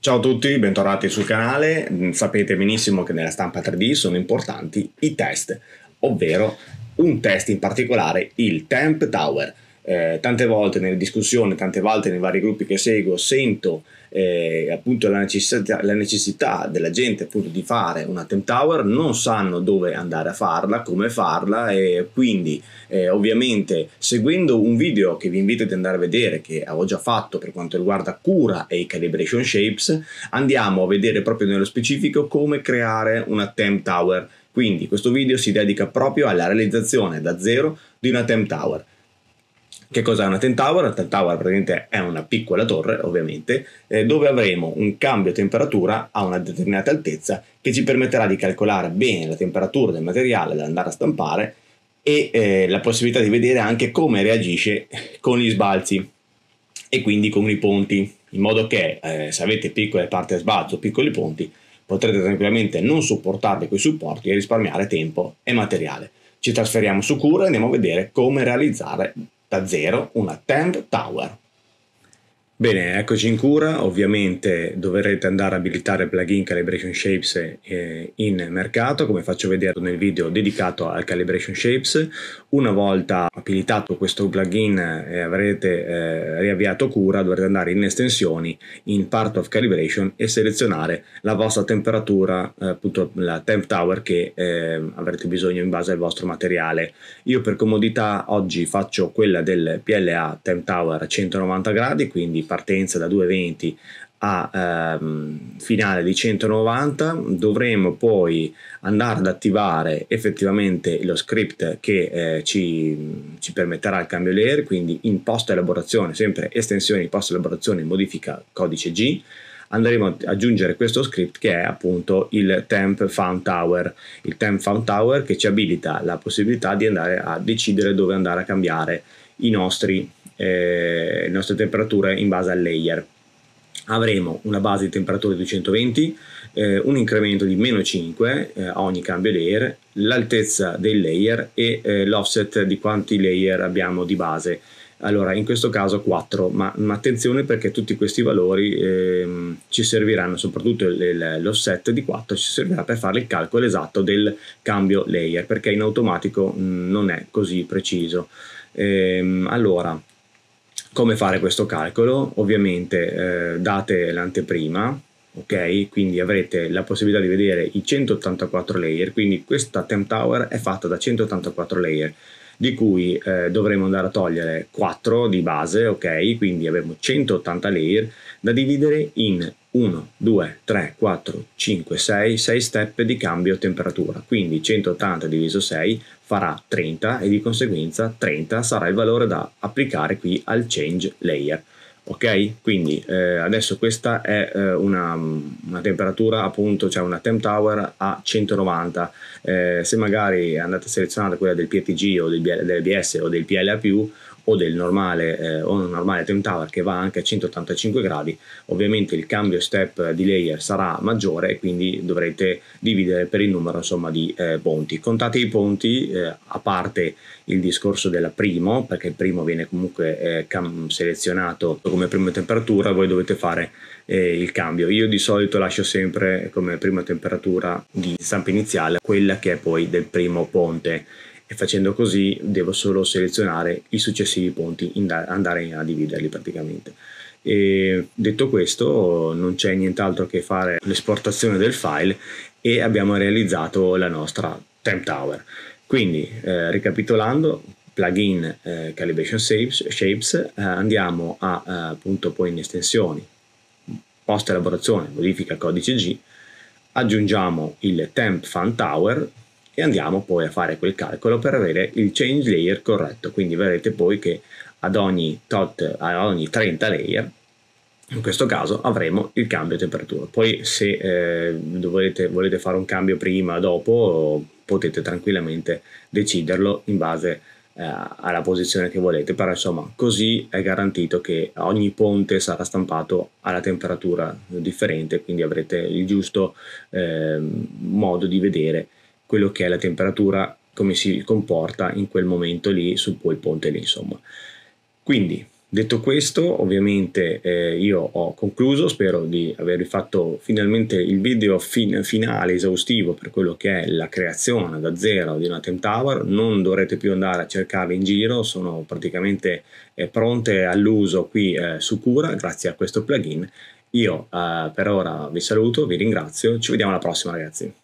Ciao a tutti, bentornati sul canale. Sapete benissimo che nella stampa 3D sono importanti i test, ovvero un test in particolare, il Temp Tower eh, tante volte nelle discussioni, tante volte nei vari gruppi che seguo, sento eh, appunto la necessità, la necessità, della gente appunto di fare una temp tower, non sanno dove andare a farla, come farla e quindi eh, ovviamente seguendo un video che vi invito ad andare a vedere che avevo già fatto per quanto riguarda cura e i calibration shapes, andiamo a vedere proprio nello specifico come creare una temp tower. Quindi questo video si dedica proprio alla realizzazione da zero di una temp tower. Che cos'è una Ten Tower? Una Ten Tower praticamente è una piccola torre, ovviamente, eh, dove avremo un cambio temperatura a una determinata altezza che ci permetterà di calcolare bene la temperatura del materiale da andare a stampare e eh, la possibilità di vedere anche come reagisce con gli sbalzi e quindi con i ponti, in modo che eh, se avete piccole parti a sbalzo, piccoli ponti, potrete tranquillamente non supportarli con i supporti e risparmiare tempo e materiale. Ci trasferiamo su Cura e andiamo a vedere come realizzare da zero una Tent Tower. Bene, eccoci in cura, ovviamente dovrete andare a abilitare plugin Calibration Shapes eh, in mercato, come faccio vedere nel video dedicato al Calibration Shapes. Una volta abilitato questo plugin e eh, avrete eh, riavviato cura, dovrete andare in estensioni, in Part of Calibration e selezionare la vostra temperatura, appunto la temp tower che avrete bisogno in base al vostro materiale. Io per comodità oggi faccio quella del PLA temp tower a 190 gradi, quindi partenza da 2,20 a ehm, finale di 190 dovremo poi andare ad attivare effettivamente lo script che eh, ci, ci, permetterà il cambio layer quindi in post elaborazione sempre estensioni post elaborazione modifica codice G andremo ad aggiungere questo script che è appunto il temp found tower il temp found tower che ci abilita la possibilità di andare a decidere dove andare a cambiare i nostri eh, le nostre temperature in base al layer. Avremo una base di temperatura di 220, eh, un incremento di meno 5 eh, a ogni cambio layer, l'altezza del layer e eh, l'offset di quanti layer abbiamo di base. Allora, in questo caso 4, ma, ma attenzione perché tutti questi valori ehm, ci serviranno, soprattutto l'offset di 4 ci servirà per fare il calcolo esatto del cambio layer, perché in automatico mh, mm, non è così preciso. Ehm, allora, come fare questo calcolo? Ovviamente eh, date l'anteprima, ok? Quindi avrete la possibilità di vedere i 184 layer, quindi questa temp tower è fatta da 184 layer di cui eh, dovremo andare a togliere 4 di base, ok? Quindi abbiamo 180 layer da dividere in 1, 2, 3, 4, 5, 6, 6 step di cambio temperatura, quindi 180 diviso 6 farà 30 e di conseguenza 30 sarà il valore da applicare qui al change layer. Ok, quindi eh, adesso questa è eh, una, una, temperatura appunto, cioè una temp tower a 190. Eh, se magari andate a selezionare quella del PTG o del, BL, dell'BS o del PLA, o del normale, eh, o normale Trim Tower che va anche a 185 gradi, ovviamente il cambio step di layer sarà maggiore e quindi dovrete dividere per il numero insomma, di eh, ponti. Contate i ponti, eh, a parte il discorso del primo, perché il primo viene comunque eh, cam- selezionato come prima temperatura, voi dovete fare eh, il cambio. Io di solito lascio sempre come prima temperatura di stampa iniziale quella che è poi del primo ponte e facendo così devo solo selezionare i successivi punti, andare a dividerli praticamente. E detto questo non c'è nient'altro che fare l'esportazione del file e abbiamo realizzato la nostra temp tower. Quindi eh, ricapitolando, plugin eh, calibration shapes, shapes eh, andiamo a eh, appunto poi in estensioni, post elaborazione, modifica codice G, aggiungiamo il temp fan tower e andiamo poi a fare quel calcolo per avere il change layer corretto quindi vedrete poi che ad ogni, tot, ad ogni 30 layer in questo caso avremo il cambio temperatura poi se eh, dovete, volete fare un cambio prima o dopo potete tranquillamente deciderlo in base eh, alla posizione che volete però insomma così è garantito che ogni ponte sarà stampato alla temperatura differente quindi avrete il giusto eh, modo di vedere quello che è la temperatura, come si comporta in quel momento lì, su quel ponte lì, insomma. Quindi, detto questo, ovviamente eh, io ho concluso, spero di avervi fatto finalmente il video fin- finale, esaustivo per quello che è la creazione da zero di una Temp Tower, non dovrete più andare a cercarle in giro, sono praticamente eh, pronte all'uso qui eh, su Cura grazie a questo plugin. Io eh, per ora vi saluto, vi ringrazio, ci vediamo alla prossima ragazzi.